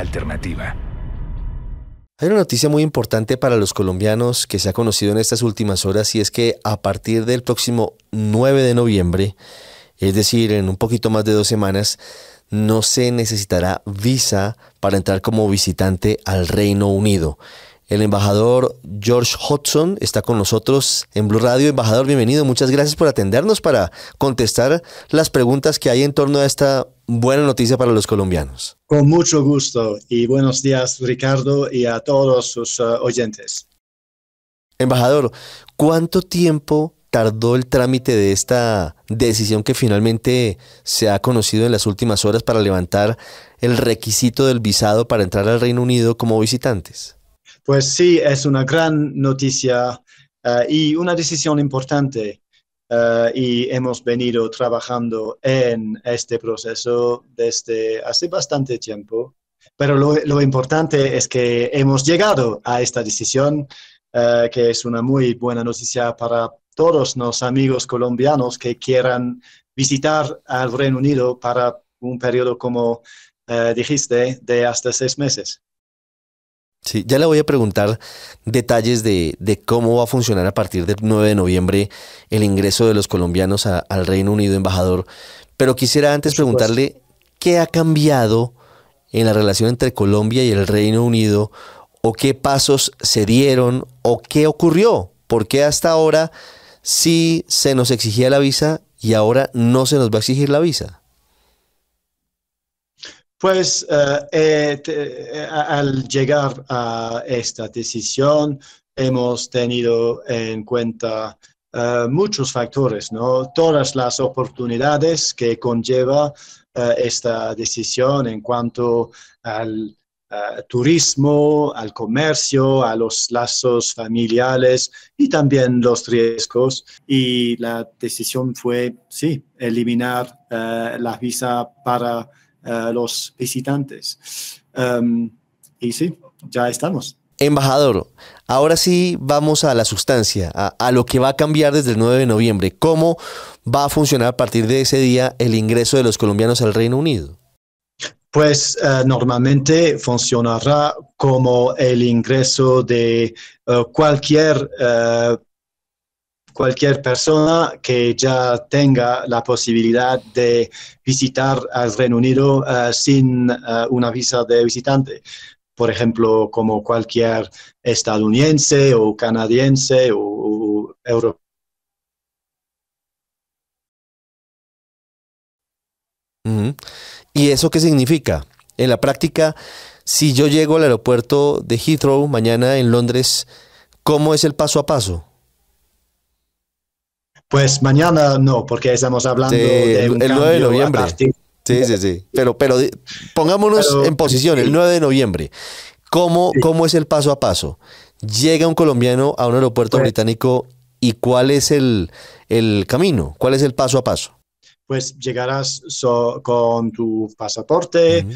alternativa. Hay una noticia muy importante para los colombianos que se ha conocido en estas últimas horas y es que a partir del próximo 9 de noviembre, es decir, en un poquito más de dos semanas, no se necesitará visa para entrar como visitante al Reino Unido. El embajador George Hudson está con nosotros en Blue Radio. Embajador, bienvenido. Muchas gracias por atendernos para contestar las preguntas que hay en torno a esta buena noticia para los colombianos. Con mucho gusto y buenos días Ricardo y a todos sus eh, oyentes. Embajador, ¿cuánto tiempo tardó el trámite de esta decisión que finalmente se ha conocido en las últimas horas para levantar el requisito del visado para entrar al Reino Unido como visitantes? Pues sí, es una gran noticia eh, y una decisión importante eh, y hemos venido trabajando en este proceso desde hace bastante tiempo. Pero lo, importante es que hemos llegado a esta decisión, eh, que es una muy buena noticia para todos los amigos colombianos que quieran visitar al Reino Unido para un periodo, como eh, dijiste, de hasta seis meses. Sí, ya le voy a preguntar detalles de, cómo va a funcionar a partir del 9 de noviembre el ingreso de los colombianos al Reino Unido, embajador. Pero quisiera antes preguntarle qué ha cambiado en la relación entre Colombia y el Reino Unido o qué pasos se dieron o qué ocurrió. porque hasta ahora sí se nos exigía la visa y ahora no se nos va a exigir la visa? Pues eh, eh, eh, al llegar a esta decisión hemos tenido en cuenta muchos factores, ¿no? Todas las oportunidades que conlleva esta decisión en cuanto al turismo, al comercio, a los lazos familiares y también los riesgos. Y la decisión fue, sí, eliminar la visa para los visitantes. Em, y sí, ya estamos. Embajador, ahora sí vamos a la sustancia, a, lo que va a cambiar desde el 9 de noviembre. ¿Cómo va a funcionar a partir de ese día el ingreso de los colombianos al Reino Unido? Pues eh, normalmente funcionará como el ingreso de eh, cualquier eh, cualquier persona que ya tenga la posibilidad de visitar al Reino Unido eh, sin eh, una visa de visitante. Por ejemplo, como cualquier estadounidense o canadiense o, o europeo. ¿Y eso qué significa? En la práctica, si yo llego al aeropuerto de Heathrow mañana en Londres, ¿cómo es el paso a paso? Pues mañana no, porque estamos hablando de 9 de noviembre. Sí, sí, sí. Pero, pero pongámonos en posición, el 9 de noviembre. ¿Cómo, es el paso a paso? Llega un colombiano a un aeropuerto pues británico y cuál es el, camino, cuál es el paso a paso. Pues llegarás con tu pasaporte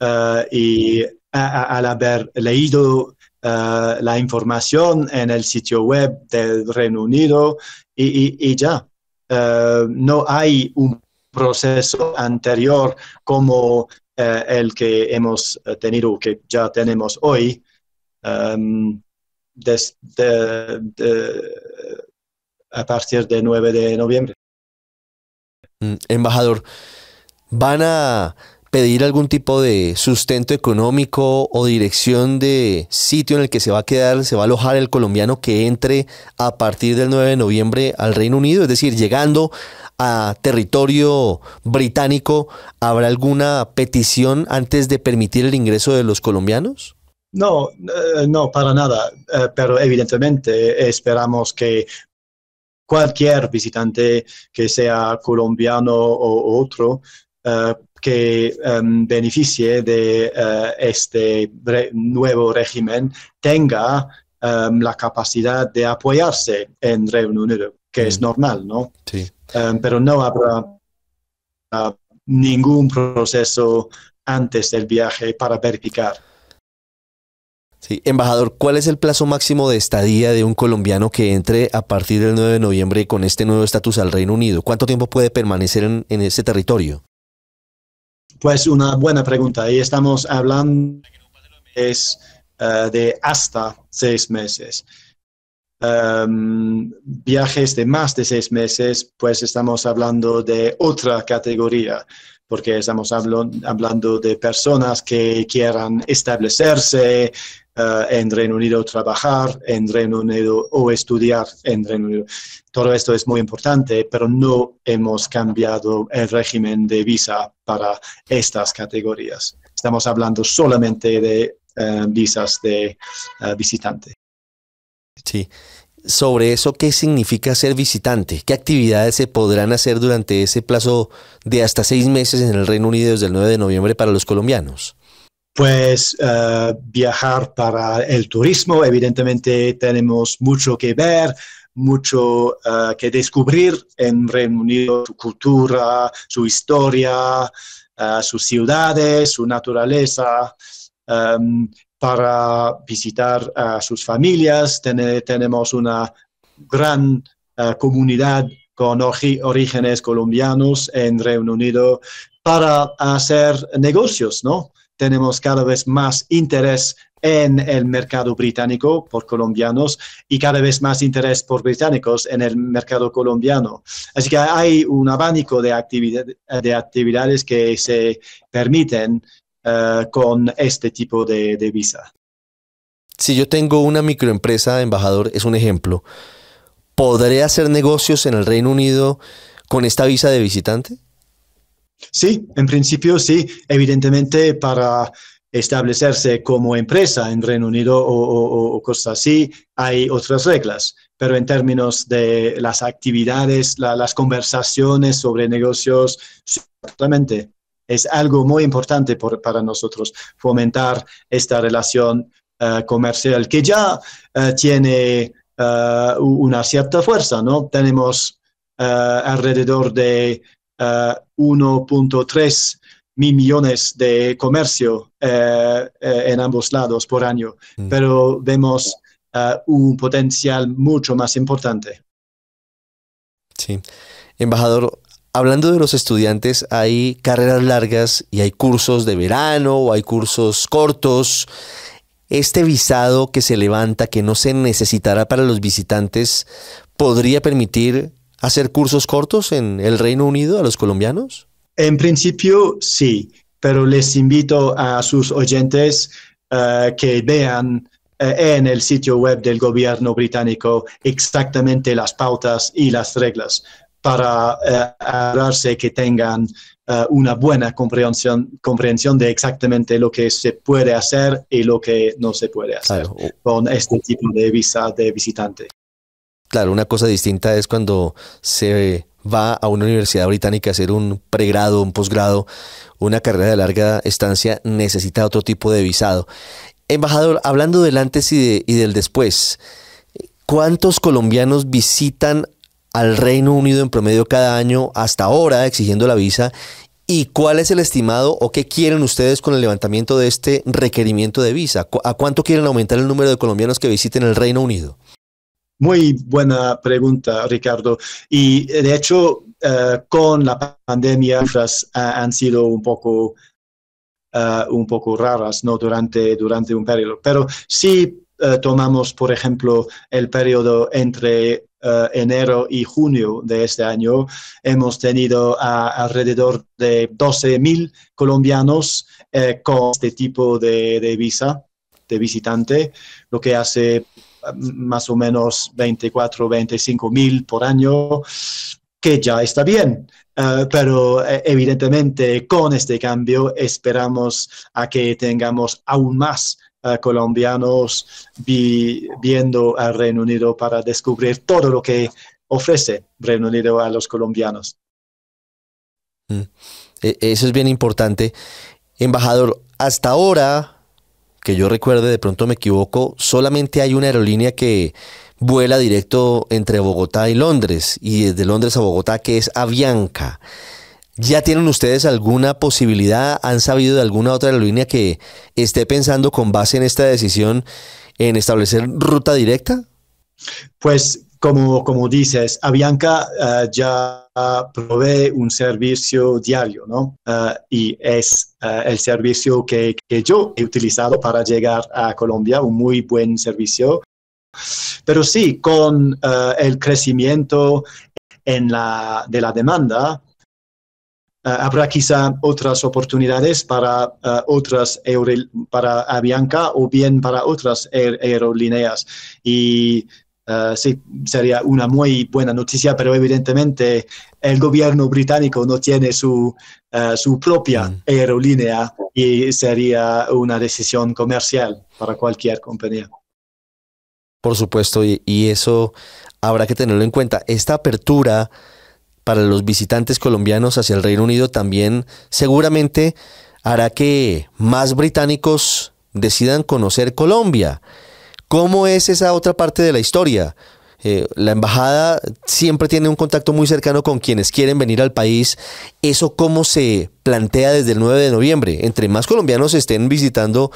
eh, y al haber leído eh, la información en el sitio web del Reino Unido y, ya. Eh, no hay un proceso anterior como eh, el que hemos tenido, que ya tenemos hoy, em, desde, a partir del 9 de noviembre. Mm, embajador, van a pedir algún tipo de sustento económico o dirección de sitio en el que se va a quedar, se va a alojar el colombiano que entre a partir del 9 de noviembre al Reino Unido, es decir, llegando a territorio británico, ¿habrá alguna petición antes de permitir el ingreso de los colombianos? No, eh, no, para nada, eh, pero evidentemente esperamos que cualquier visitante que sea colombiano o otro eh, que em, beneficie de eh, este nuevo régimen tenga em, la capacidad de apoyarse en Reino Unido, que es mm. normal, ¿no? Sí. Em, pero no habrá ah, ningún proceso antes del viaje para verificar. Sí, embajador, ¿cuál es el plazo máximo de estadía de un colombiano que entre a partir del 9 de noviembre con este nuevo estatus al Reino Unido? ¿Cuánto tiempo puede permanecer en ese territorio? Pues una buena pregunta. Y estamos hablando es, eh, de hasta seis meses. Em, viajes de más de seis meses, pues estamos hablando de otra categoría, porque estamos hablando de personas que quieran establecerse, eh, en Reino Unido trabajar, en Reino Unido o estudiar en Reino Unido. Todo esto es muy importante, pero no hemos cambiado el régimen de visa para estas categorías. Estamos hablando solamente de eh, visas de eh, visitante. Sí. Sobre eso, ¿qué significa ser visitante? ¿Qué actividades se podrán hacer durante ese plazo de hasta seis meses en el Reino Unido desde el 9 de noviembre para los colombianos? pues eh, viajar para el turismo. Evidentemente tenemos mucho que ver, mucho eh, que descubrir en Reino Unido, su cultura, su historia, eh, sus ciudades, su naturaleza. Em, para visitar a sus familias. tenemos una gran comunidad con orígenes colombianos en Reino Unido para hacer negocios, ¿no? tenemos cada vez más interés en el mercado británico por colombianos y cada vez más interés por británicos en el mercado colombiano. Así que hay un abanico de, actividades que se permiten eh, con este tipo de, visa. Si yo tengo una microempresa embajador, es un ejemplo, ¿podré hacer negocios en el Reino Unido con esta visa de visitante? Sí, en principio sí. Evidentemente para establecerse como empresa en Reino Unido o, cosas así, hay otras reglas, pero en términos de las actividades, las conversaciones sobre negocios, es algo muy importante para nosotros fomentar esta relación eh, comercial que ya eh, tiene eh, una cierta fuerza, ¿no? Tenemos alrededor de 1.3 eh, mil millones de comercio eh, eh, en ambos lados por año, mm. pero vemos un potencial mucho más importante. Sí. Embajador, hablando de los estudiantes, hay carreras largas y hay cursos de verano o hay cursos cortos. Este visado que se levanta, que no se necesitará para los visitantes, podría permitir hacer cursos cortos en el Reino Unido a los colombianos? En principio sí, pero les invito a sus oyentes eh, que vean eh, en el sitio web del gobierno británico exactamente las pautas y las reglas para eh, que tengan una buena comprensión, comprensión de exactamente lo que se puede hacer y lo que no se puede hacer con este tipo de visa de visitante claro, una cosa distinta es cuando se va a una universidad británica a hacer un pregrado, un posgrado, una carrera de larga estancia, necesita otro tipo de visado. Embajador, hablando del antes y, del después, ¿cuántos colombianos visitan al Reino Unido en promedio cada año hasta ahora exigiendo la visa? ¿Y cuál es el estimado o qué quieren ustedes con el levantamiento de este requerimiento de visa? ¿A cuánto quieren aumentar el número de colombianos que visiten el Reino Unido? Muy buena pregunta, Ricardo. Y de hecho, eh, con la pandemia, las eh, han sido un poco, eh, un poco raras ¿no? durante, durante un periodo. Pero si tomamos, por ejemplo, el periodo entre enero y junio de este año, hemos tenido alrededor de 12.000 colombianos con este tipo de, de visa de visitante, lo que hace más o menos 24, 25 mil por año, que ya está bien. Eh, pero eh, evidentemente con este cambio esperamos a que tengamos aún más eh, colombianos viendo al Reino Unido para descubrir todo lo que ofrece Reino Unido a los colombianos. Mm. E, eso es bien importante. Embajador, hasta ahora que yo recuerde, de pronto me equivoco, solamente hay una aerolínea que vuela directo entre Bogotá y Londres, y desde Londres a Bogotá, que es Avianca. ¿Ya tienen ustedes alguna posibilidad? ¿Han sabido de alguna otra aerolínea que esté pensando con base en esta decisión en establecer ruta directa? Pues como, como dices, Avianca eh, ya provee un servicio diario, ¿no? Eh, y es eh, el servicio que, que, yo he utilizado para llegar a Colombia, un muy buen servicio. Pero sí, con el crecimiento en la, de la demanda, habrá quizá otras oportunidades para otras para Avianca o bien para otras aerolíneas. Y eh, sí, sería una muy buena noticia, pero evidentemente el gobierno británico no tiene su, eh, su propia mm. aerolínea y sería una decisión comercial para cualquier compañía. Por supuesto, y, y eso habrá que tenerlo en cuenta. Esta apertura para los visitantes colombianos hacia el Reino Unido también seguramente hará que más británicos decidan conocer Colombia ¿Cómo es esa otra parte de la historia? Eh, la embajada siempre tiene un contacto muy cercano con quienes quieren venir al país. ¿Eso cómo se plantea desde el 9 de noviembre? Entre más colombianos estén visitando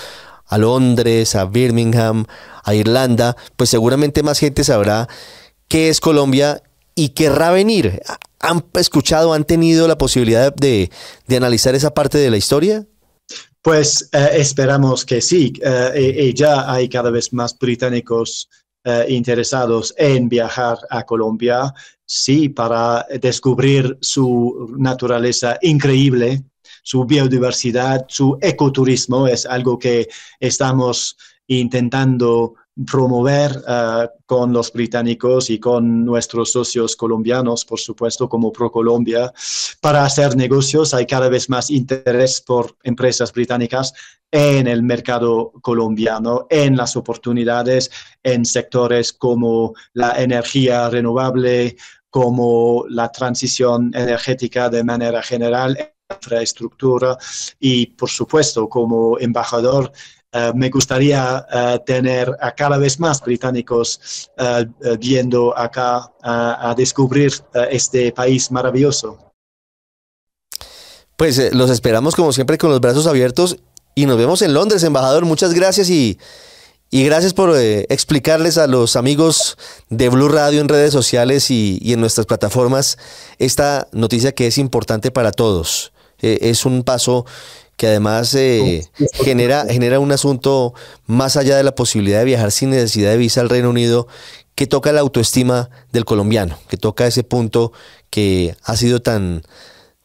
a Londres, a Birmingham, a Irlanda, pues seguramente más gente sabrá qué es Colombia y querrá venir. ¿Han escuchado, han tenido la posibilidad de analizar esa parte de la historia? Pues eh, esperamos que sí, eh, ya hay cada vez más británicos eh, interesados en viajar a Colombia, sí, para descubrir su naturaleza increíble, su biodiversidad, su ecoturismo, es algo que estamos intentando promover eh, con los británicos y con nuestros socios colombianos, por supuesto, como ProColombia. Para hacer negocios hay cada vez más interés por empresas británicas en el mercado colombiano, en las oportunidades, en sectores como la energía renovable, como la transición energética de manera general, infraestructura y, por supuesto, como embajador eh, me gustaría eh, tener a cada vez más británicos eh, viendo acá a descubrir este país maravilloso. Pues los esperamos como siempre con los brazos abiertos y nos vemos en Londres, embajador. Muchas gracias y, gracias por explicarles a los amigos de Blue Radio en redes sociales y en nuestras plataformas esta noticia que es importante para todos. Eh, es un paso que además eh, genera, genera un asunto más allá de la posibilidad de viajar sin necesidad de visa al Reino Unido, que toca la autoestima del colombiano, que toca ese punto que ha sido tan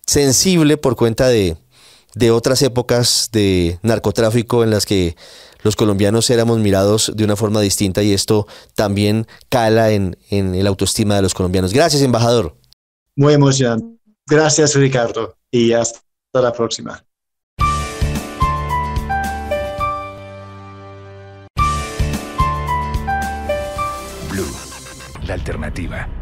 sensible por cuenta de, otras épocas de narcotráfico en las que los colombianos éramos mirados de una forma distinta y esto también cala en, la autoestima de los colombianos. Gracias, embajador. Muy emocionante. Gracias, Ricardo. Y hasta la próxima. Blue, la alternativa.